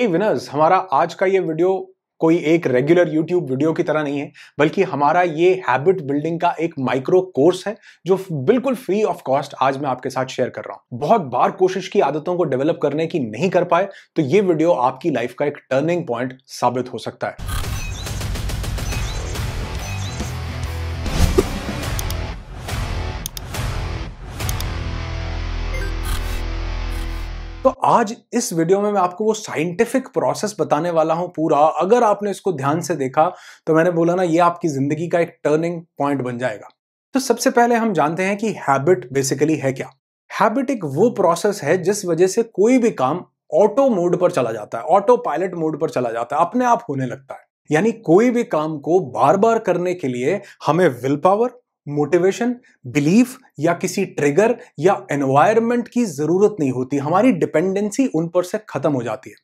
hey winners, हमारा आज का ये वीडियो कोई एक रेगुलर यूट्यूब वीडियो की तरह नहीं है बल्कि हमारा ये हैबिट बिल्डिंग का एक माइक्रो कोर्स है जो बिल्कुल फ्री ऑफ कॉस्ट आज मैं आपके साथ शेयर कर रहा हूं बहुत बार कोशिश की आदतों को डेवलप करने की नहीं कर पाए तो ये वीडियो आपकी लाइफ का एक टर्निंग पॉइंट साबित हो सकता है आज इस वीडियो में मैं आपको वो साइंटिफिक प्रोसेस बताने वाला हूं पूरा अगर आपने इसको ध्यान से देखा तो मैंने बोला ना ये आपकी जिंदगी का एक टर्निंग पॉइंट बन जाएगा तो सबसे पहले हम जानते हैं कि हैबिट बेसिकली है क्या हैबिट एक वो प्रोसेस है जिस वजह से कोई भी काम ऑटो मोड पर चला जाता है ऑटो पायलट मोड पर चला जाता है अपने आप होने लगता है यानी कोई भी काम को बार बार करने के लिए हमें विल पावर मोटिवेशन बिलीफ या किसी ट्रिगर या एनवायरमेंट की जरूरत नहीं होती हमारी डिपेंडेंसी उन पर से खत्म हो जाती है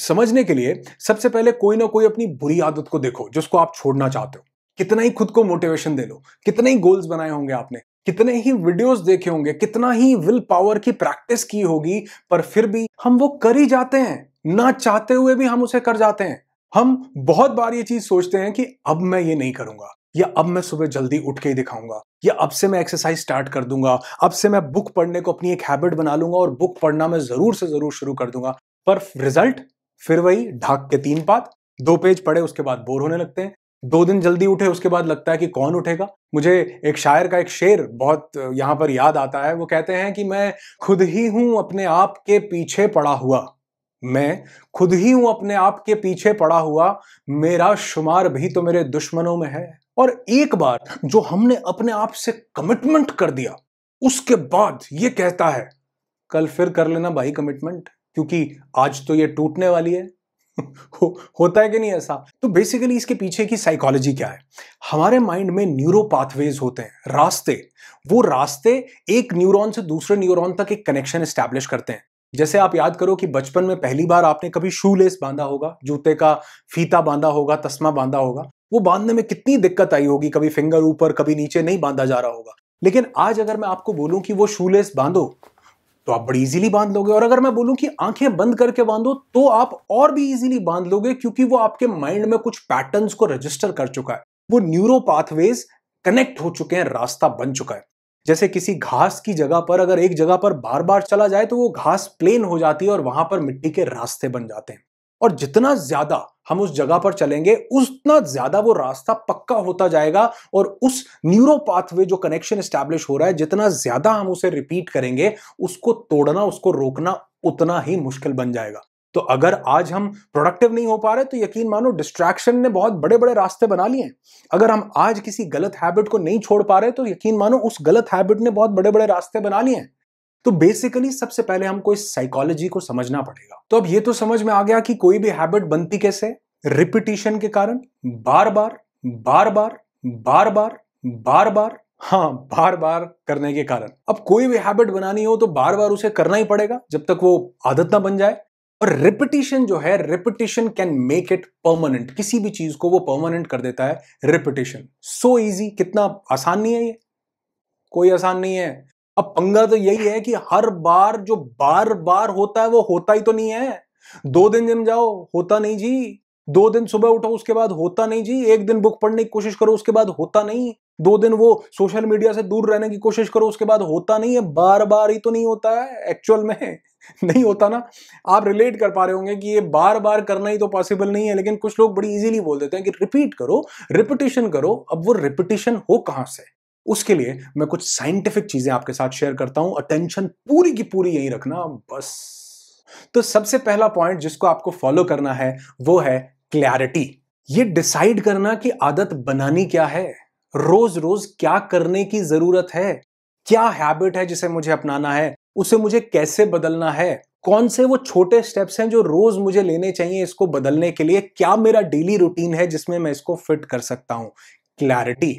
समझने के लिए सबसे पहले कोई ना कोई अपनी बुरी आदत को देखो जिसको आप छोड़ना चाहते हो कितना ही खुद को मोटिवेशन दे लो कितने ही गोल्स बनाए होंगे आपने कितने ही वीडियोस देखे होंगे कितना ही विल पावर की प्रैक्टिस की होगी पर फिर भी हम वो कर ही जाते हैं ना चाहते हुए भी हम उसे कर जाते हैं हम बहुत बार ये चीज सोचते हैं कि अब मैं ये नहीं करूंगा या अब मैं सुबह जल्दी उठ के ही दिखाऊंगा या अब से मैं एक्सरसाइज स्टार्ट कर दूंगा अब से मैं बुक पढ़ने को अपनी एक हैबिट बना लूंगा और बुक पढ़ना मैं जरूर से जरूर शुरू कर दूंगा पर रिजल्ट फिर वही ढाक के तीन पात दो पेज पढ़े उसके बाद बोर होने लगते हैं दो दिन जल्दी उठे उसके बाद लगता है कि कौन उठेगा मुझे एक शायर का एक शेर बहुत यहाँ पर याद आता है वो कहते हैं कि मैं खुद ही हूं अपने आप के पीछे पड़ा हुआ मैं खुद ही हूं अपने आप के पीछे पड़ा हुआ मेरा शुमार भी तो मेरे दुश्मनों में है और एक बार जो हमने अपने आप से कमिटमेंट कर दिया उसके बाद ये कहता है कल फिर कर लेना भाई कमिटमेंट क्योंकि आज तो ये टूटने वाली है हो, होता है कि नहीं ऐसा तो बेसिकली इसके पीछे की साइकोलॉजी क्या है हमारे माइंड में न्यूरो पाथवेज होते हैं रास्ते वो रास्ते एक न्यूरॉन से दूसरे न्यूरॉन तक एक कनेक्शन स्टैब्लिश करते हैं जैसे आप याद करो कि बचपन में पहली बार आपने कभी शू लेस बांधा होगा जूते का फीता बांधा होगा तस्मा बांधा होगा वो बांधने में कितनी दिक्कत आई होगी कभी फिंगर ऊपर कभी नीचे नहीं बांधा जा रहा होगा लेकिन आज अगर मैं आपको बोलूं कि वो शूलेस बांधो तो आप बड़ी इजीली बांध लोगे और अगर मैं बोलूं कि आंखें बंद करके बांधो तो आप और भी इजीली बांध लोगे क्योंकि वो आपके माइंड में कुछ पैटर्न्स को रजिस्टर कर चुका है वो न्यूरो पाथवेज कनेक्ट हो चुके हैं रास्ता बन चुका है जैसे किसी घास की जगह पर अगर एक जगह पर बार बार चला जाए तो वो घास प्लेन हो जाती है और वहां पर मिट्टी के रास्ते बन जाते हैं और जितना ज्यादा हम उस जगह पर चलेंगे उतना ज्यादा वो रास्ता पक्का होता जाएगा और उस न्यूरो पाथवे जो कनेक्शन स्टैब्लिश हो रहा है जितना ज्यादा हम उसे रिपीट करेंगे उसको तोड़ना उसको रोकना उतना ही मुश्किल बन जाएगा तो अगर आज हम प्रोडक्टिव नहीं हो पा रहे तो यकीन मानो डिस्ट्रैक्शन ने बहुत बड़े बड़े रास्ते बना लिए अगर हम आज किसी गलत हैबिट को नहीं छोड़ पा रहे तो यकीन मानो उस गलत हैबिट ने बहुत बड़े बड़े रास्ते बना लिए हैं तो बेसिकली सबसे पहले हमको इस साइकोलॉजी को समझना पड़ेगा तो अब ये तो समझ में आ गया कि कोई भी हैबिट बनती कैसे रिपीटिशन के कारण बार बार बार बार बार बार बार बार हाँ बार बार करने के कारण अब कोई भी हैबिट बनानी हो तो बार बार उसे करना ही पड़ेगा जब तक वो आदत ना बन जाए और रिपीटिशन जो है repetition can make it permanent किसी भी चीज को वो परमानेंट कर देता है रिपीटिशन सो इजी कितना आसान नहीं है ये कोई आसान नहीं है अब पंगा तो यही है कि हर बार जो बार बार होता है वो होता ही तो नहीं है दो दिन जिम जाओ होता नहीं जी दो दिन सुबह उठो उसके बाद होता नहीं जी एक दिन बुक पढ़ने की कोशिश करो उसके बाद होता नहीं दो दिन वो सोशल मीडिया से दूर रहने की कोशिश करो उसके बाद होता नहीं है बार बार ही तो नहीं होता है एक्चुअल में नहीं होता ना आप रिलेट कर पा रहे होंगे कि ये बार बार करना ही तो पॉसिबल नहीं है लेकिन कुछ लोग बड़ी इजीली बोल देते हैं कि रिपीट करो रिपीटेशन करो अब वो रिपीटेशन हो कहां से उसके लिए मैं कुछ साइंटिफिक चीजें आपके साथ शेयर करता हूं अटेंशन पूरी की पूरी यही रखना बस तो सबसे पहला पॉइंट जिसको आपको फॉलो करना है वो है क्लैरिटी ये डिसाइड करना कि आदत बनानी क्या है रोज रोज क्या करने की जरूरत है क्या हैबिट है जिसे मुझे अपनाना है उसे मुझे कैसे बदलना है कौन से वो छोटे स्टेप्स हैं जो रोज मुझे लेने चाहिए इसको बदलने के लिए क्या मेरा डेली रूटीन है जिसमें मैं इसको फिट कर सकता हूं क्लैरिटी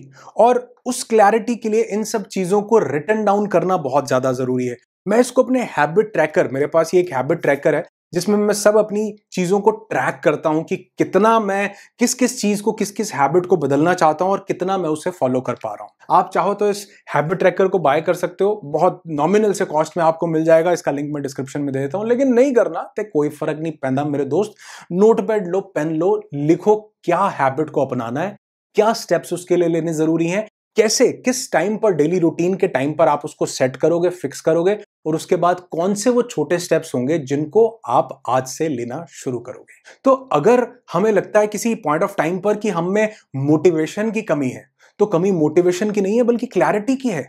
और उस क्लैरिटी के लिए इन सब चीज़ों को रिटर्न डाउन करना बहुत ज़्यादा ज़रूरी है मैं इसको अपने हैबिट ट्रैकर मेरे पास ये एक हैबिट ट्रैकर है जिसमें मैं सब अपनी चीज़ों को ट्रैक करता हूँ कि कितना मैं किस किस चीज़ को किस किस हैबिट को बदलना चाहता हूँ और कितना मैं उसे फॉलो कर पा रहा हूं आप चाहो तो इस हैबिट ट्रैकर को बाय कर सकते हो बहुत नॉमिनल से कॉस्ट में आपको मिल जाएगा इसका लिंक मैं डिस्क्रिप्शन में दे देता हूँ लेकिन नहीं करना तो कोई फर्क नहीं पैदा मेरे दोस्त नोट पैड लो पेन लो लिखो क्या हैबिट को अपनाना है क्या स्टेप्स उसके लिए लेने जरूरी हैं कैसे किस टाइम पर डेली रूटीन के टाइम पर आप उसको सेट करोगे फिक्स करोगे और उसके बाद कौन से वो छोटे स्टेप्स होंगे जिनको आप आज से लेना शुरू करोगे तो अगर हमें लगता है किसी पॉइंट ऑफ टाइम पर कि हम में मोटिवेशन की कमी है तो कमी मोटिवेशन की नहीं है बल्कि क्लैरिटी की है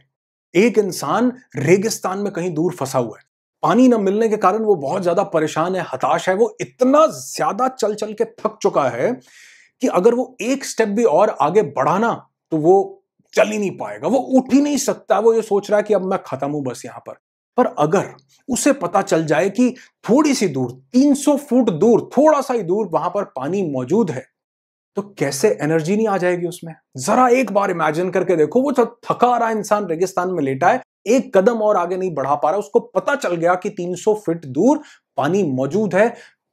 एक इंसान रेगिस्तान में कहीं दूर फंसा हुआ है पानी न मिलने के कारण वो बहुत ज्यादा परेशान है हताश है वो इतना ज्यादा चल चल के थक चुका है कि अगर वो एक स्टेप भी और आगे बढ़ाना तो वो चल ही नहीं पाएगा वो उठ ही नहीं सकता वो ये सोच रहा है कि अब मैं खत्म हूं बस यहां पर पर अगर उसे पता चल जाए कि थोड़ी सी दूर 300 फुट दूर थोड़ा सा ही दूर वहां पर पानी मौजूद है तो कैसे एनर्जी नहीं आ जाएगी उसमें जरा एक बार इमेजिन करके देखो वो जो तो थका रहा इंसान रेगिस्तान में लेटा है एक कदम और आगे नहीं बढ़ा पा रहा उसको पता चल गया कि 300 फीट दूर पानी मौजूद है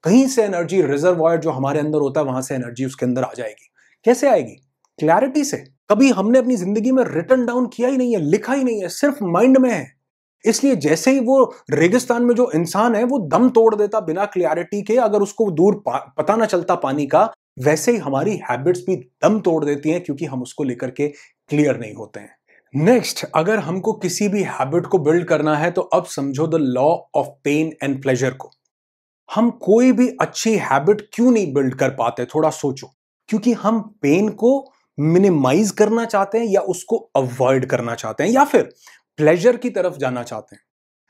कहीं से एनर्जी रिजर्व जो हमारे अंदर होता है वहां से एनर्जी उसके अंदर आ जाएगी कैसे आएगी क्लैरिटी से कभी हमने अपनी जिंदगी में रिटर्न डाउन किया ही नहीं है लिखा ही नहीं है सिर्फ माइंड में है इसलिए जैसे ही वो रेगिस्तान में जो इंसान है वो दम तोड़ देता बिना क्लियरिटी के अगर उसको दूर पता ना चलता पानी का वैसे ही हमारी हैबिट्स भी दम तोड़ देती हैं क्योंकि हम उसको लेकर के क्लियर नहीं होते हैं नेक्स्ट अगर हमको किसी भी हैबिट को बिल्ड करना है तो अब समझो the law of pain and pleasure को हम कोई भी अच्छी हैबिट क्यों नहीं बिल्ड कर पाते थोड़ा सोचो क्योंकि हम पेन को मिनिमाइज करना चाहते हैं या उसको अवॉइड करना चाहते हैं या फिर प्लेजर की तरफ जाना चाहते हैं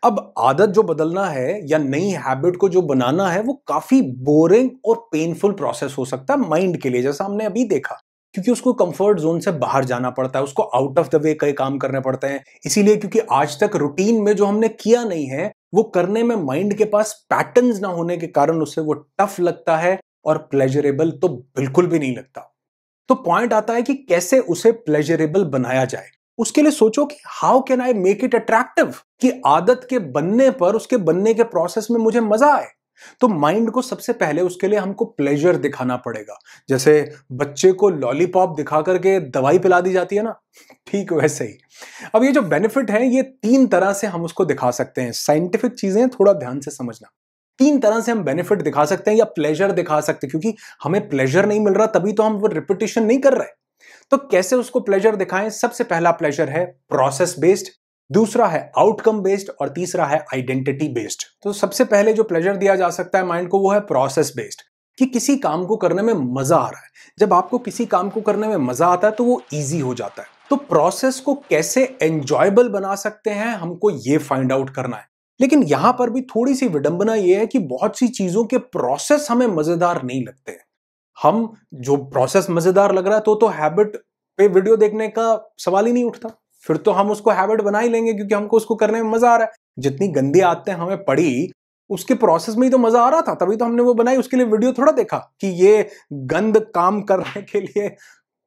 अब आदत जो बदलना है या नई हैबिट को जो बनाना है वो काफी बोरिंग और पेनफुल प्रोसेस हो सकता है माइंड के लिए जैसा हमने अभी देखा क्योंकि उसको कंफर्ट जोन से बाहर जाना पड़ता है उसको आउट ऑफ द वे कई काम करने पड़ते हैं इसीलिए क्योंकि आज तक रूटीन में जो हमने किया नहीं है वो करने में माइंड के पास पैटर्न्स ना होने के कारण उसे वो टफ लगता है और प्लेजरेबल तो बिल्कुल भी नहीं लगता तो पॉइंट आता है कि कैसे उसे प्लेजरेबल बनाया जाए उसके लिए सोचो कि how can I make it attractive कि आदत के बनने पर उसके बनने के प्रोसेस में मुझे मजा आए तो माइंड को सबसे पहले उसके लिए हमको प्लेजर दिखाना पड़ेगा जैसे बच्चे को लॉलीपॉप दिखा करके दवाई पिला दी जाती है ना ठीक वैसे ही अब ये जो बेनिफिट है ये तीन तरह से हम उसको दिखा सकते हैं साइंटिफिक चीजें थोड़ा ध्यान से समझना तीन तरह से हम बेनिफिट दिखा सकते हैं या प्लेजर दिखा सकते हैं क्योंकि हमें प्लेजर नहीं मिल रहा तभी तो हम वो रिपीटेशन नहीं कर रहे तो कैसे उसको प्लेजर दिखाएं सबसे पहला प्लेजर है प्रोसेस बेस्ड दूसरा है आउटकम बेस्ड और तीसरा है आइडेंटिटी बेस्ड तो सबसे पहले जो प्लेजर दिया जा सकता है माइंड को वो है प्रोसेस बेस्ड कि किसी काम को करने में मजा आ रहा है जब आपको किसी काम को करने में मजा आता है तो वो ईजी हो जाता है तो प्रोसेस को कैसे एंजॉयबल बना सकते हैं हमको ये फाइंड आउट करना है लेकिन यहां पर भी थोड़ी सी विडंबना यह है कि बहुत सी चीजों के प्रोसेस हमें मजेदार नहीं लगते हम जो प्रोसेस मजेदार लग रहा है तो तो हैबिट पे वीडियो देखने का सवाल ही नहीं उठता फिर तो हम उसको हैबिट बना ही लेंगे क्योंकि हमको उसको करने में मजा आ रहा है जितनी गंदी आदतें हमें पड़ी उसके प्रोसेस में ही तो मजा आ रहा था तभी तो हमने वो बनाई उसके लिए वीडियो थोड़ा देखा कि ये गंद काम करने के लिए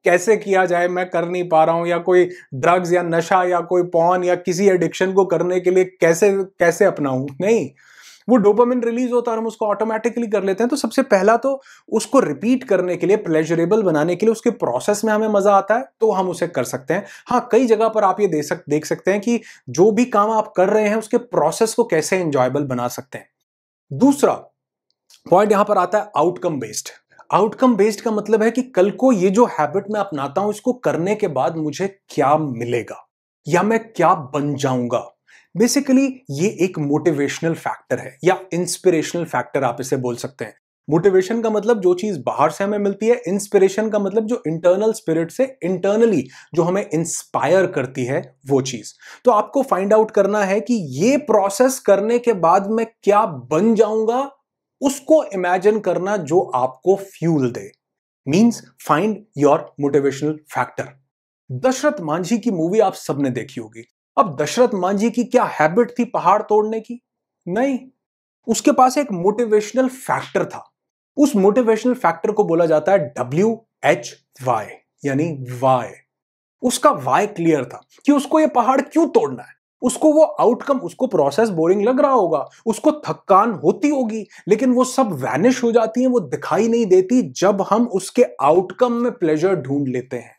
कैसे किया जाए मैं कर नहीं पा रहा हूं या कोई ड्रग्स या नशा या कोई पॉन या किसी एडिक्शन को करने के लिए कैसे कैसे अपनाऊं नहीं वो डोपामिन रिलीज होता है और हम उसको ऑटोमेटिकली कर लेते हैं तो सबसे पहला तो उसको रिपीट करने के लिए प्लेजरेबल बनाने के लिए उसके प्रोसेस में हमें मजा आता है तो हम उसे कर सकते हैं हाँ कई जगह पर आप ये दे सक, देख सकते हैं कि जो भी काम आप कर रहे हैं उसके प्रोसेस को कैसे एंजॉयबल बना सकते हैं दूसरा पॉइंट यहां पर आता है आउटकम बेस्ड आउटकम बेस्ड का मतलब है कि कल को ये जो हैबिट मैं अपनाता हूं इसको करने के बाद मुझे क्या मिलेगा या मैं क्या बन जाऊंगा बेसिकली ये एक मोटिवेशनल फैक्टर है या इंस्पिरेशनल फैक्टर आप इसे बोल सकते हैं मोटिवेशन का मतलब जो चीज बाहर से हमें मिलती है इंस्पिरेशन का मतलब जो इंटरनल स्पिरिट से इंटरनली जो हमें इंस्पायर करती है वो चीज तो आपको फाइंड आउट करना है कि ये प्रोसेस करने के बाद मैं क्या बन जाऊंगा उसको इमेजिन करना जो आपको फ्यूल दे means find your motivational factor Dashrath Manjhi की मूवी आप सबने देखी होगी अब दशरथ मांझी की क्या हैबिट थी पहाड़ तोड़ने की नहीं उसके पास एक मोटिवेशनल फैक्टर था उस मोटिवेशनल फैक्टर को बोला जाता है डब्ल्यू एच वाई यानी वाई उसका वाई क्लियर था कि उसको ये पहाड़ क्यों तोड़ना है उसको वो आउटकम उसको प्रोसेस बोरिंग लग रहा होगा उसको थकान होती होगी लेकिन वो सब वैनिश हो जाती है वो दिखाई नहीं देती जब हम उसके आउटकम में प्लेजर ढूंढ लेते हैं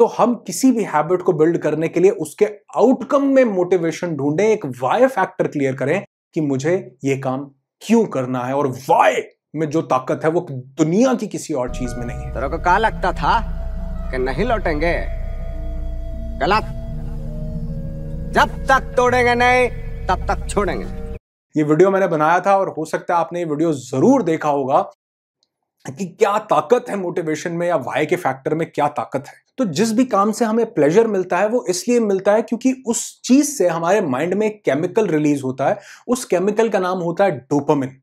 तो हम किसी भी हैबिट को बिल्ड करने के लिए उसके आउटकम में मोटिवेशन ढूंढें एक वाई फैक्टर क्लियर करें कि मुझे ये काम क्यों करना है और वाई में जो ताकत है वो दुनिया की किसी और चीज में नहीं है तेरे को कहा लगता था कि नहीं लौटेंगे गलत जब तक तोड़ेंगे नहीं तब तक छोड़ेंगे ये वीडियो मैंने बनाया था और हो सकता है आपने ये वीडियो जरूर देखा होगा कि क्या ताकत है मोटिवेशन में या वाई के फैक्टर में क्या ताकत है तो जिस भी काम से हमें प्लेजर मिलता है वो इसलिए मिलता है क्योंकि उस चीज से हमारे माइंड में केमिकल रिलीज होता है उस केमिकल का नाम होता है डोपामिन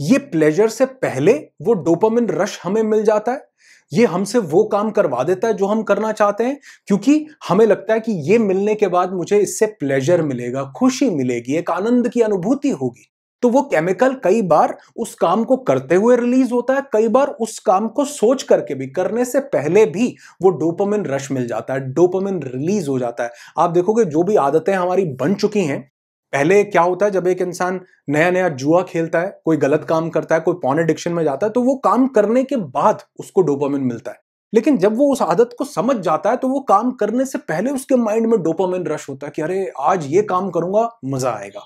ये प्लेजर से पहले वो डोपामिन रश हमें मिल जाता है ये हमसे वो काम करवा देता है जो हम करना चाहते हैं क्योंकि हमें लगता है कि ये मिलने के बाद मुझे इससे प्लेजर मिलेगा खुशी मिलेगी एक आनंद की अनुभूति होगी तो वो केमिकल कई बार उस काम को करते हुए रिलीज होता है कई बार उस काम को सोच करके भी करने से पहले भी वो डोपामिन रश मिल जाता है डोपामिन रिलीज हो जाता है आप देखोगे जो भी आदतें हमारी बन चुकी हैं पहले क्या होता है जब एक इंसान नया नया जुआ खेलता है कोई गलत काम करता है कोई पॉन एडिक्शन में जाता है तो वो काम करने के बाद उसको डोपामिन मिलता है लेकिन जब वो उस आदत को समझ जाता है तो वो काम करने से पहले उसके माइंड में डोपामिन रश होता है कि अरे आज ये काम करूंगा मजा आएगा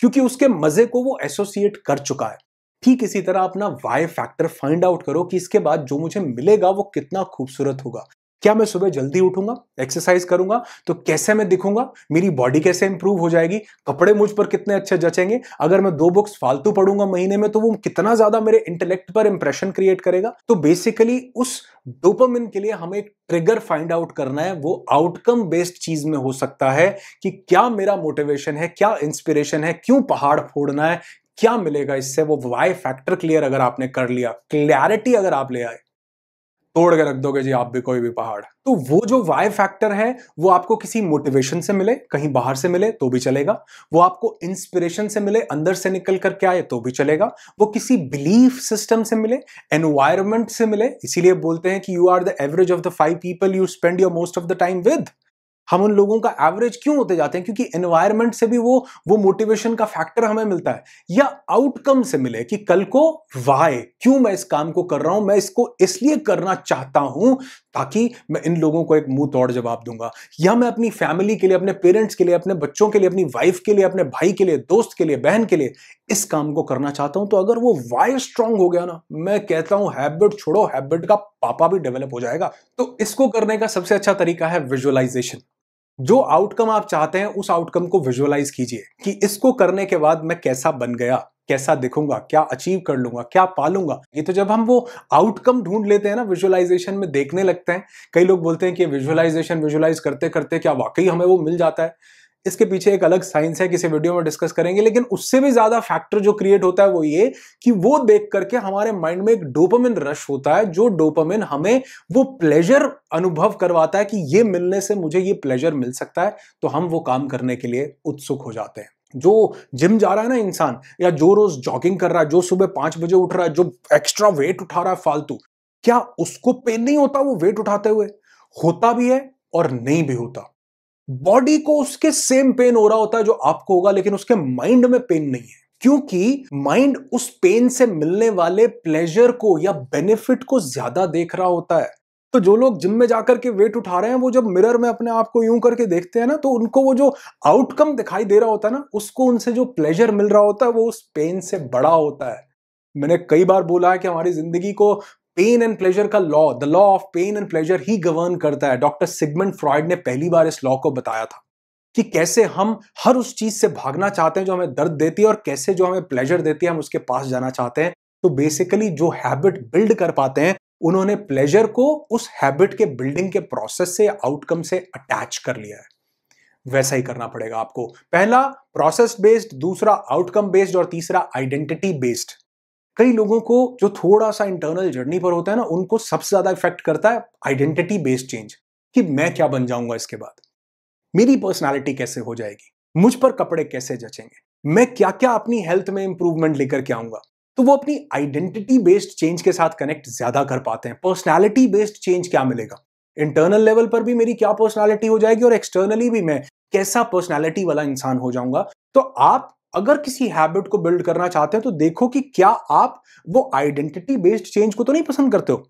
क्योंकि उसके मजे को वो एसोसिएट कर चुका है ठीक इसी तरह अपना वाई फैक्टर फाइंड आउट करो कि इसके बाद जो मुझे मिलेगा वो कितना खूबसूरत होगा क्या मैं सुबह जल्दी उठूंगा एक्सरसाइज करूंगा तो कैसे मैं दिखूंगा मेरी बॉडी कैसे इंप्रूव हो जाएगी कपड़े मुझ पर कितने अच्छे जचेंगे अगर मैं दो बुक्स फालतू पढ़ूंगा महीने में तो वो कितना ज्यादा मेरे इंटेलेक्ट पर इंप्रेशन क्रिएट करेगा तो बेसिकली उस डोपामिन के लिए हमें एक ट्रिगर फाइंड आउट करना है वो आउटकम बेस्ड चीज में हो सकता है कि क्या मेरा मोटिवेशन है क्या इंस्पिरेशन है क्यों पहाड़ फोड़ना है क्या मिलेगा इससे वो वाई फैक्टर क्लियर अगर आपने कर लिया क्लैरिटी अगर आप ले आए तोड़ के रख दोगे जी आप भी कोई भी पहाड़ तो वो जो वाई फैक्टर है वो आपको किसी मोटिवेशन से मिले कहीं बाहर से मिले तो भी चलेगा वो आपको इंस्पिरेशन से मिले अंदर से निकल करके आए तो भी चलेगा वो किसी बिलीफ सिस्टम से मिले एनवायरमेंट से मिले इसीलिए बोलते हैं कि you are the average of the five people you spend your most of the time with हम उन लोगों का एवरेज क्यों होते जाते हैं क्योंकि एनवायरमेंट से भी वो वो मोटिवेशन का फैक्टर हमें मिलता है या आउटकम से मिले कि कल को वाई क्यों मैं इस काम को कर रहा हूं मैं इसको इसलिए करना चाहता हूं ताकि मैं इन लोगों को एक मुंह तोड़ जवाब दूंगा या मैं अपनी फैमिली के लिए अपने पेरेंट्स के लिए अपने बच्चों के लिए अपनी वाइफ के लिए अपने भाई के लिए दोस्त के लिए बहन के लिए इस काम को करना चाहता हूं तो अगर वो वाई स्ट्रांग हो गया ना मैं कहता हूं हैबिट छोड़ो हैबिट का पापा भी डेवलप हो जाएगा तो इसको करने का सबसे अच्छा तरीका है विजुअलाइजेशन जो आउटकम आप चाहते हैं उस आउटकम को विजुअलाइज कीजिए कि इसको करने के बाद मैं कैसा बन गया कैसा दिखूंगा क्या अचीव कर लूंगा क्या पालूंगा ये तो जब हम वो आउटकम ढूंढ लेते हैं ना विजुअलाइजेशन में देखने लगते हैं कई लोग बोलते हैं कि विजुअलाइजेशन विजुअलाइज करते करते क्या वाकई हमें वो मिल जाता है इसके पीछे एक अलग साइंस है किसी वीडियो में डिस्कस करेंगे लेकिन उससे भी ज्यादा फैक्टर जो क्रिएट होता है वो ये कि वो देख करके हमारे माइंड में एक डोपामिन रश होता है जो डोपामिन हमें वो प्लेजर अनुभव करवाता है कि ये मिलने से मुझे ये प्लेजर मिल सकता है तो हम वो काम करने के लिए उत्सुक हो जाते हैं जो जिम जा रहा है ना इंसान या जो रोज जॉगिंग कर रहा है जो सुबह पांच बजे उठ रहा है जो एक्स्ट्रा वेट उठा रहा है फालतू क्या उसको पेन नहीं होता वो वेट उठाते हुए होता भी है और नहीं भी होता बॉडी को उसके सेम पेन हो रहा होता है जो आपको होगा लेकिन उसके माइंड में पेन नहीं है क्योंकि माइंड उस पेन से मिलने वाले प्लेजर को या बेनिफिट को ज्यादा देख रहा होता है तो जो लोग जिम में जाकर के वेट उठा रहे हैं वो जब मिरर में अपने आप को यूं करके देखते हैं ना तो उनको वो जो आउटकम दिखाई दे रहा होता है ना उसको उनसे जो प्लेजर मिल रहा होता है वो उस पेन से बड़ा होता है मैंने कई बार बोला है कि हमारी जिंदगी को पेन एंड प्लेजर का law the law of pain and pleasure ही गवर्न करता है डॉक्टर सिगमेंट फ्रॉयड ने पहली बार इस लॉ को बताया था कि कैसे हम हर उस चीज से भागना चाहते हैं जो हमें दर्द देती है और कैसे जो हमें प्लेजर देती है हम उसके पास जाना चाहते हैं तो बेसिकली जो हैबिट बिल्ड कर पाते हैं उन्होंने प्लेजर को उस हैबिट के बिल्डिंग के प्रोसेस से आउटकम से अटैच कर लिया है वैसा ही करना पड़ेगा आपको पहला प्रोसेस बेस्ड दूसरा आउटकम बेस्ड और तीसरा आइडेंटिटी बेस्ड कई लोगों को जो थोड़ा सा इंटरनल जर्नी पर होता है ना उनको सबसे ज्यादा इफेक्ट करता है आइडेंटिटी बेस्ड चेंज कि मैं क्या बन जाऊंगा इसके बाद मेरी पर्सनालिटी कैसे हो जाएगी मुझ पर कपड़े कैसे जचेंगे मैं क्या क्या अपनी हेल्थ में इंप्रूवमेंट लेकर के आऊंगा तो वो अपनी आइडेंटिटी बेस्ड चेंज के साथ कनेक्ट ज्यादा कर पाते हैं पर्सनैलिटी बेस्ड चेंज क्या मिलेगा इंटरनल लेवल पर भी मेरी क्या पर्सनैलिटी हो जाएगी और एक्सटर्नली भी मैं कैसा पर्सनैलिटी वाला इंसान हो जाऊंगा तो आप अगर किसी हैबिट को बिल्ड करना चाहते हैं तो देखो कि क्या आप वो आइडेंटिटी बेस्ड चेंज को तो नहीं पसंद करते हो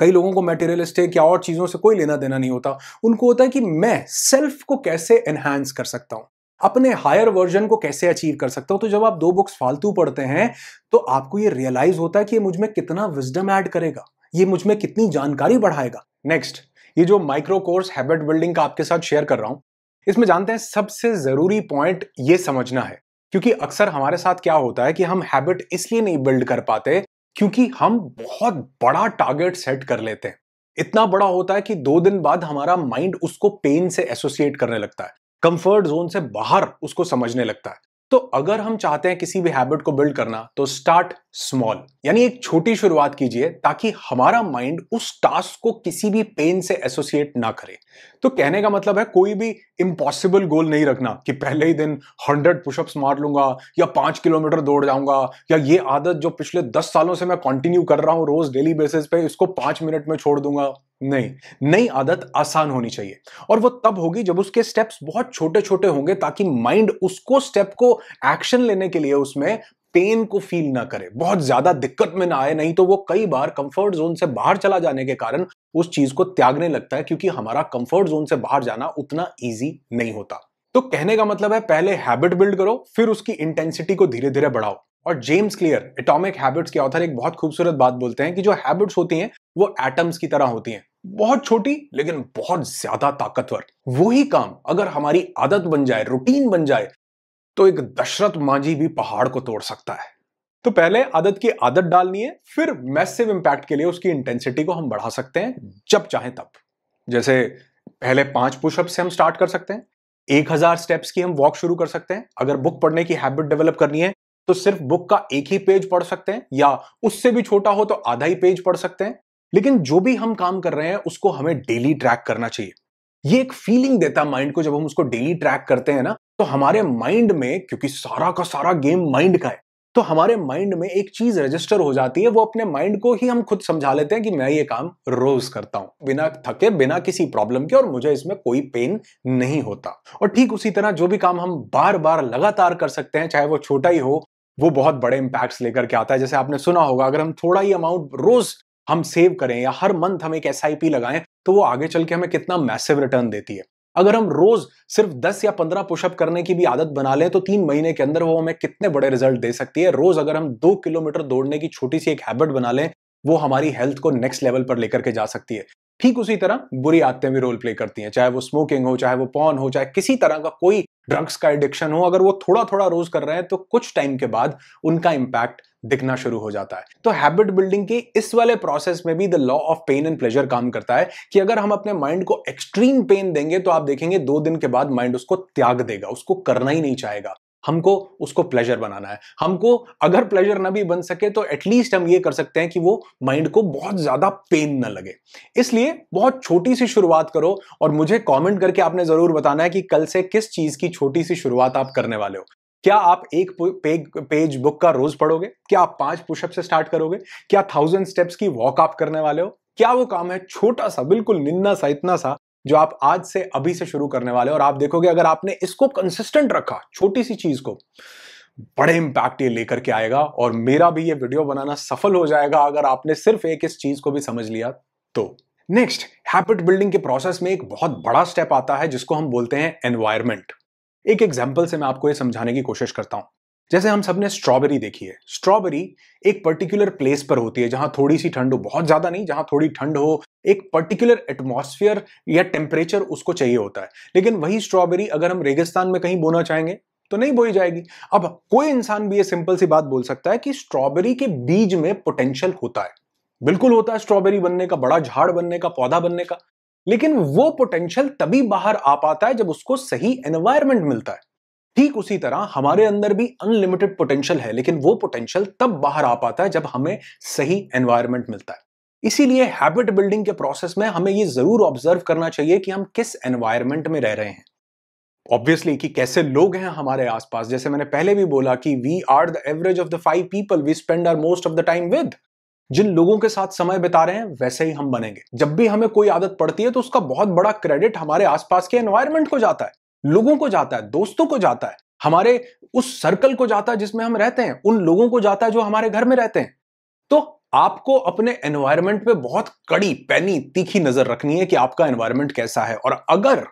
कई लोगों को मेटेरियलिस्टिक या और चीज़ों से कोई लेना देना नहीं होता उनको होता है कि मैं सेल्फ को कैसे एनहैंस कर सकता हूं अपने हायर वर्जन को कैसे अचीव कर सकता हूं तो जब आप दो बुक्स फालतू पढ़ते हैं तो आपको ये रियलाइज होता है कि ये मुझ में कितना विजडम ऐड करेगा ये मुझ में कितनी जानकारी बढ़ाएगा नेक्स्ट ये जो माइक्रो कोर्स हैबिट बिल्डिंग का आपके साथ शेयर कर रहा हूं इसमें जानते हैं सबसे जरूरी पॉइंट ये समझना है क्योंकि अक्सर हमारे साथ क्या होता है कि हम हैबिट इसलिए नहीं बिल्ड कर पाते क्योंकि हम बहुत बड़ा टारगेट सेट कर लेते हैं इतना बड़ा होता है कि दो दिन बाद हमारा माइंड उसको पेन से एसोसिएट करने लगता है कंफर्ट जोन से बाहर उसको समझने लगता है तो अगर हम चाहते हैं किसी भी हैबिट को बिल्ड करना तो स्टार्ट स्मॉल यानी एक छोटी शुरुआत कीजिए ताकि हमारा माइंड उस टास्क को किसी भी पेन से एसोसिएट ना करे तो कहने का मतलब है कोई भी इम्पॉसिबल गोल नहीं रखना कि पहले ही दिन हंड्रेड पुशअप्स मार लूंगा या पांच किलोमीटर दौड़ जाऊंगा या ये आदत जो पिछले दस सालों से मैं कंटिन्यू कर रहा हूं रोज डेली बेसिस पे इसको पांच मिनट में छोड़ दूंगा नहीं नई आदत आसान होनी चाहिए और वो तब होगी जब उसके स्टेप्स बहुत छोटे छोटे होंगे ताकि माइंड उसको स्टेप को एक्शन लेने के लिए उसमें पेन को फील ना करे बहुत ज्यादा दिक्कत में ना आए नहीं तो वो कई बार कंफर्ट जोन से बाहर चला जाने के कारण उस चीज को त्यागने लगता है क्योंकि हमारा कंफर्ट जोन से बाहर जाना उतना ईजी नहीं होता तो कहने का मतलब है पहले हैबिट बिल्ड करो फिर उसकी इंटेंसिटी को धीरे धीरे बढ़ाओ और जेम्स क्लियर एटॉमिक हैबिट्स के ऑथर एक बहुत खूबसूरत बात बोलते हैं कि जो हैबिट्स होती हैं वो एटम्स की तरह होती हैं बहुत छोटी लेकिन बहुत ज्यादा ताकतवर वही काम अगर हमारी आदत बन जाए रूटीन बन जाए तो एक दशरथ मांझी भी पहाड़ को तोड़ सकता है तो पहले आदत की आदत डालनी है फिर मैसिव इंपैक्ट के लिए उसकी इंटेंसिटी को हम बढ़ा सकते हैं जब चाहे तब जैसे पहले पांच पुशअप से हम स्टार्ट कर सकते हैं एक हजार स्टेप्स की हम वॉक शुरू कर सकते हैं अगर बुक पढ़ने की हैबिट डेवलप करनी है तो सिर्फ बुक का एक ही पेज पढ़ सकते हैं या उससे भी छोटा हो तो आधा ही पेज पढ़ सकते हैं लेकिन जो भी हम काम कर रहे हैं उसको हमें डेली ट्रैक करना चाहिए ये एक फीलिंग देता है माइंड को जब हम उसको डेली ट्रैक करते हैं ना तो हमारे माइंड में क्योंकि सारा का सारा गेम माइंड का है तो हमारे माइंड में एक चीज रजिस्टर हो जाती है वो अपने माइंड को ही हम खुद समझा लेते हैं कि मैं ये काम रोज करता हूं बिना थके बिना किसी प्रॉब्लम के और मुझे इसमें कोई पेन नहीं होता और ठीक उसी तरह जो भी काम हम बार बार लगातार कर सकते हैं चाहे वो छोटा ही हो वो बहुत बड़े इंपैक्ट लेकर के आता है जैसे आपने सुना होगा अगर हम थोड़ा ही अमाउंट रोज हम सेव करें या हर मंथ हम एक एस लगाएं तो वो आगे चल के हमें कितना मैसिव रिटर्न देती है अगर हम रोज सिर्फ 10 या 15 पुशअप करने की भी आदत बना लें तो तीन महीने के अंदर वो हमें कितने बड़े रिजल्ट दे सकती है रोज अगर हम दो किलोमीटर दौड़ने की छोटी सी एक हैबिट बना लें वो हमारी हेल्थ को नेक्स्ट लेवल पर लेकर के जा सकती है ठीक उसी तरह बुरी आदतें भी रोल प्ले करती हैं चाहे वो स्मोकिंग हो चाहे वो पॉन हो चाहे किसी तरह का कोई ड्रग्स का एडिक्शन हो अगर वो थोड़ा थोड़ा रोज कर रहे हैं तो कुछ टाइम के बाद उनका इम्पैक्ट दिखना शुरू हो जाता है तो हैबिट बिल्डिंग के इस वाले प्रोसेस में भी the law of pain and pleasure काम करता है कि अगर हम अपने माइंड को एक्सट्रीम पेन देंगे तो आप देखेंगे दो दिन के बाद माइंड उसको त्याग देगा उसको करना ही नहीं चाहेगा हमको उसको प्लेजर बनाना है हमको अगर प्लेजर ना भी बन सके तो एटलीस्ट हम ये कर सकते हैं कि वो माइंड को बहुत ज़्यादा पेन ना लगे इसलिए बहुत छोटी सी शुरुआत करो और मुझे कमेंट करके आपने ज़रूर बताना है कि कल से किस चीज़ की छोटी सी शुरुआत आप करने वाले हो क्या आप एक पेज पेज बुक का रोज पढ़ोगे क्या आप पांच पुशअप से स्टार्ट करोगे क्या थाउजेंड स्टेप्स की वॉक आप करने वाले हो क्या वो काम है छोटा सा बिल्कुल निन्ना सा इतना सा जो आप आज से अभी से शुरू करने वाले और आप देखोगे अगर आपने इसको कंसिस्टेंट रखा छोटी सी चीज को बड़े इंपैक्ट ये लेकर के आएगा और मेरा भी ये वीडियो बनाना सफल हो जाएगा अगर आपने सिर्फ एक इस चीज को भी समझ लिया तो नेक्स्ट हैबिट बिल्डिंग के प्रोसेस में एक बहुत बड़ा स्टेप आता है जिसको हम बोलते हैं एनवायरमेंट एक एग्जाम्पल से मैं आपको ये समझाने की कोशिश करता हूं जैसे हम सबने स्ट्रॉबेरी देखी है स्ट्रॉबेरी एक पर्टिकुलर प्लेस पर होती है जहां थोड़ी सी ठंड हो बहुत ज्यादा नहीं जहां थोड़ी ठंड हो एक पर्टिकुलर एटमोसफियर या टेम्परेचर उसको चाहिए होता है लेकिन वही स्ट्रॉबेरी अगर हम रेगिस्तान में कहीं बोना चाहेंगे तो नहीं बोई जाएगी अब कोई इंसान भी ये सिंपल सी बात बोल सकता है कि स्ट्रॉबेरी के बीज में पोटेंशियल होता है बिल्कुल होता है स्ट्रॉबेरी बनने का बड़ा झाड़ बनने का पौधा बनने का लेकिन वो पोटेंशियल तभी बाहर आ पाता है जब उसको सही एनवायरमेंट मिलता है ठीक उसी तरह हमारे अंदर भी अनलिमिटेड पोटेंशियल है लेकिन वो पोटेंशियल तब बाहर आ पाता है जब हमें सही एनवायरनमेंट मिलता है इसीलिए हैबिट बिल्डिंग के प्रोसेस में हमें ये जरूर ऑब्जर्व करना चाहिए कि हम किस एनवायरनमेंट में रह रहे हैं ऑब्वियसली कि कैसे लोग हैं हमारे आसपास जैसे मैंने पहले भी बोला कि we are the average of the five people we spend our most of the time with जिन लोगों के साथ समय बिता रहे हैं वैसे ही हम बनेंगे जब भी हमें कोई आदत पड़ती है तो उसका बहुत बड़ा क्रेडिट हमारे आसपास के एनवायरमेंट को जाता है लोगों को जाता है दोस्तों को जाता है हमारे उस सर्कल को जाता है जिसमें हम रहते हैं उन लोगों को जाता है जो हमारे घर में रहते हैं तो आपको अपने एनवायरमेंट पे बहुत कड़ी पैनी तीखी नजर रखनी है कि आपका एनवायरमेंट कैसा है और अगर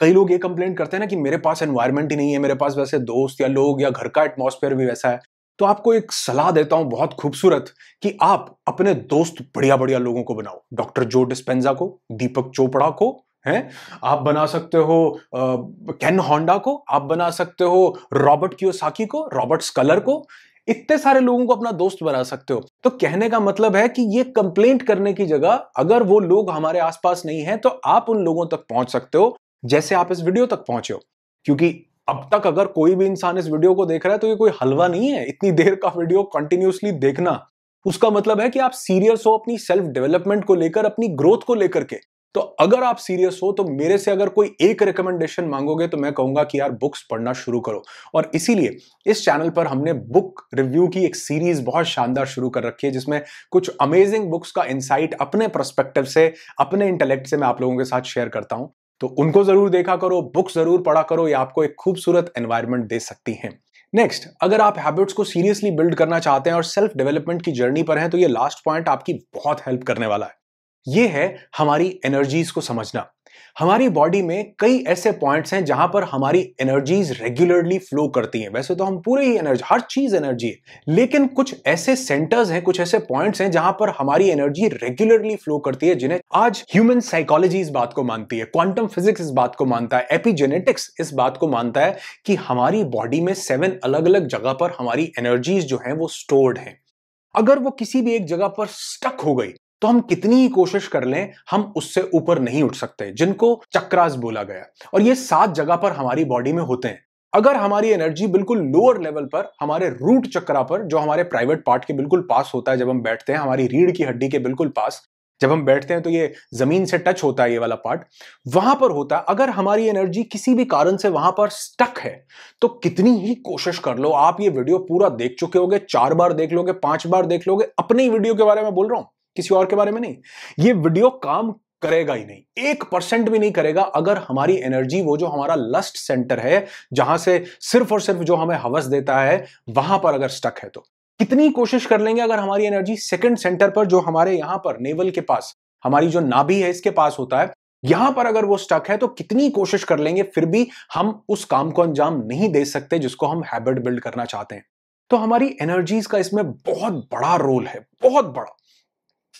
कई लोग ये कंप्लेंट करते हैं ना कि मेरे पास एनवायरमेंट ही नहीं है मेरे पास वैसे दोस्त या लोग या घर का एटमोसफेयर भी वैसा है तो आपको एक सलाह देता हूं बहुत खूबसूरत कि आप अपने दोस्त बढ़िया बढ़िया लोगों को बनाओ डॉक्टर जो डिस्पेंजा को दीपक चोपड़ा को हैं आप बना सकते हो कैन होंडा को आप बना सकते हो रॉबर्ट कियोसाकी को रॉबर्ट स्कलर को इतने सारे लोगों को अपना दोस्त बना सकते हो तो कहने का मतलब है कि ये कंप्लेंट करने की जगह अगर वो लोग हमारे आसपास नहीं है तो आप उन लोगों तक पहुंच सकते हो जैसे आप इस वीडियो तक पहुंचे हो क्योंकि अब तक अगर कोई भी इंसान इस वीडियो को देख रहा है तो ये कोई हलवा नहीं है इतनी देर का वीडियो कंटिन्यूसली देखना उसका मतलब है कि आप सीरियस हो अपनी सेल्फ डेवलपमेंट को लेकर अपनी ग्रोथ को लेकर के तो अगर आप सीरियस हो तो मेरे से अगर कोई एक रिकमेंडेशन मांगोगे तो मैं कहूंगा कि यार बुक्स पढ़ना शुरू करो और इसीलिए इस चैनल पर हमने बुक रिव्यू की एक सीरीज बहुत शानदार शुरू कर रखी है जिसमें कुछ अमेजिंग बुक्स का इंसाइट अपने परस्पेक्टिव से अपने इंटेलेक्ट से मैं आप लोगों के साथ शेयर करता हूं तो उनको जरूर देखा करो बुक्स जरूर पढ़ा करो ये आपको एक खूबसूरत एनवायरमेंट दे सकती हैं नेक्स्ट अगर आप हैबिट्स को सीरियसली बिल्ड करना चाहते हैं और सेल्फ डेवलपमेंट की जर्नी पर हैं तो ये लास्ट पॉइंट आपकी बहुत हेल्प करने वाला है ये है हमारी एनर्जीज को समझना हमारी बॉडी में कई ऐसे पॉइंट्स हैं जहां पर हमारी एनर्जीज रेगुलरली फ्लो करती हैं वैसे तो हम पूरे ही एनर्जी हर चीज एनर्जी है लेकिन कुछ ऐसे सेंटर्स हैं कुछ ऐसे पॉइंट्स हैं जहां पर हमारी एनर्जी रेगुलरली फ्लो करती है जिन्हें आज ह्यूमन साइकोलॉजी इस बात को मानती है क्वांटम फिजिक्स इस बात को मानता है एपीजेनेटिक्स इस बात को मानता है कि हमारी बॉडी में सेवन अलग अलग जगह पर हमारी एनर्जीज जो है वो स्टोर्ड है अगर वो किसी भी एक जगह पर स्टक हो गई तो हम कितनी ही कोशिश कर लें हम उससे ऊपर नहीं उठ सकते जिनको चक्रास बोला गया और ये सात जगह पर हमारी बॉडी में होते हैं अगर हमारी एनर्जी बिल्कुल लोअर लेवल पर हमारे रूट चक्रा पर जो हमारे प्राइवेट पार्ट के बिल्कुल पास होता है जब हम बैठते हैं हमारी रीढ़ की हड्डी के बिल्कुल पास जब हम बैठते हैं तो ये जमीन से टच होता है ये वाला पार्ट वहां पर होता है अगर हमारी एनर्जी किसी भी कारण से वहां पर स्टक है तो कितनी ही कोशिश कर लो आप ये वीडियो पूरा देख चुके होगे चार बार देख लोगे पांच बार देख लोगे अपने ही वीडियो के बारे में बोल रहा हूं किसी और के बारे में नहीं ये वीडियो काम करेगा ही नहीं एक परसेंट भी नहीं करेगा अगर हमारी एनर्जी वो जो हमारा लस्ट सेंटर है जहां से सिर्फ और सिर्फ जो हमें हवस देता है वहां पर अगर स्टक है तो कितनी कोशिश कर लेंगे अगर हमारी एनर्जी सेकंड सेंटर पर जो हमारे यहां पर नेवल के पास हमारी जो नाभि है इसके पास होता है यहां पर अगर वो स्टक है तो कितनी कोशिश कर लेंगे फिर भी हम उस काम को अंजाम नहीं दे सकते जिसको हम हैबिट बिल्ड करना चाहते हैं तो हमारी एनर्जीज का इसमें बहुत बड़ा रोल है बहुत बड़ा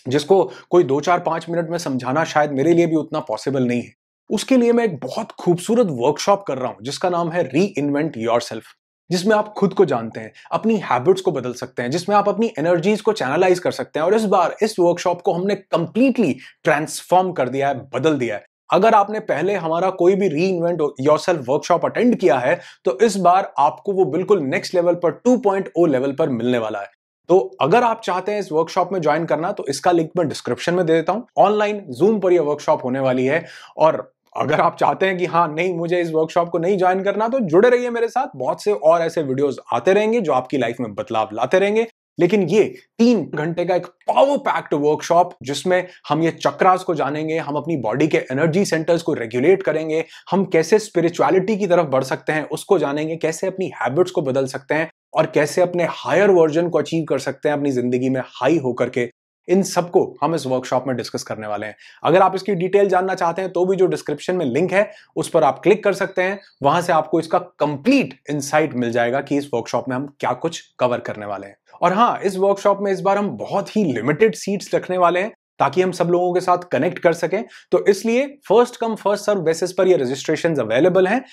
जिसको कोई दो चार पांच मिनट में समझाना शायद मेरे लिए भी उतना पॉसिबल नहीं है उसके लिए मैं एक बहुत खूबसूरत वर्कशॉप कर रहा हूं जिसका नाम है री इन्वेंट योर सेल्फ जिसमें आप खुद को जानते हैं अपनी हैबिट्स को बदल सकते हैं जिसमें आप अपनी एनर्जीज को चैनलाइज कर सकते हैं और इस बार इस वर्कशॉप को हमने कंप्लीटली ट्रांसफॉर्म कर दिया है बदल दिया है अगर आपने पहले हमारा कोई भी reinvent yourself workshop attend किया है तो इस बार आपको वो बिल्कुल नेक्स्ट लेवल पर 2.0 लेवल पर मिलने वाला है तो अगर आप चाहते हैं इस वर्कशॉप में ज्वाइन करना तो इसका लिंक मैं डिस्क्रिप्शन में दे देता हूं ऑनलाइन जूम पर यह वर्कशॉप होने वाली है और अगर आप चाहते हैं कि हाँ नहीं मुझे इस वर्कशॉप को नहीं ज्वाइन करना तो जुड़े रहिए मेरे साथ बहुत से और ऐसे वीडियोस आते रहेंगे जो आपकी लाइफ में बदलाव लाते रहेंगे लेकिन ये तीन घंटे का एक पावर पैक्ड वर्कशॉप जिसमें हम ये चक्रास को जानेंगे हम अपनी बॉडी के एनर्जी सेंटर्स को रेगुलेट करेंगे हम कैसे स्पिरिचुअलिटी की तरफ बढ़ सकते हैं उसको जानेंगे कैसे अपनी हैबिट्स को बदल सकते हैं और कैसे अपने हायर वर्जन को अचीव कर सकते हैं अपनी जिंदगी में हाई होकर के इन सबको हम इस वर्कशॉप में डिस्कस करने वाले हैं अगर आप इसकी डिटेल जानना चाहते हैं तो भी जो डिस्क्रिप्शन में लिंक है उस पर आप क्लिक कर सकते हैं वहां से आपको इसका कंप्लीट इंसाइट मिल जाएगा कि इस वर्कशॉप में हम क्या कुछ कवर करने वाले हैं और हाँ इस वर्कशॉप में इस बार हम बहुत ही लिमिटेड सीट्स रखने वाले हैं ताकि हम सब लोगों के साथ कनेक्ट कर सकें तो इसलिए first come first serve basis पर ये रजिस्ट्रेशन अवेलेबल हैं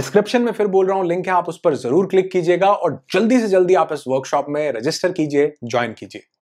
डिस्क्रिप्शन में फिर बोल रहा हूं लिंक है आप उस पर जरूर क्लिक कीजिएगा और जल्दी से जल्दी आप इस वर्कशॉप में रजिस्टर कीजिए ज्वाइन कीजिए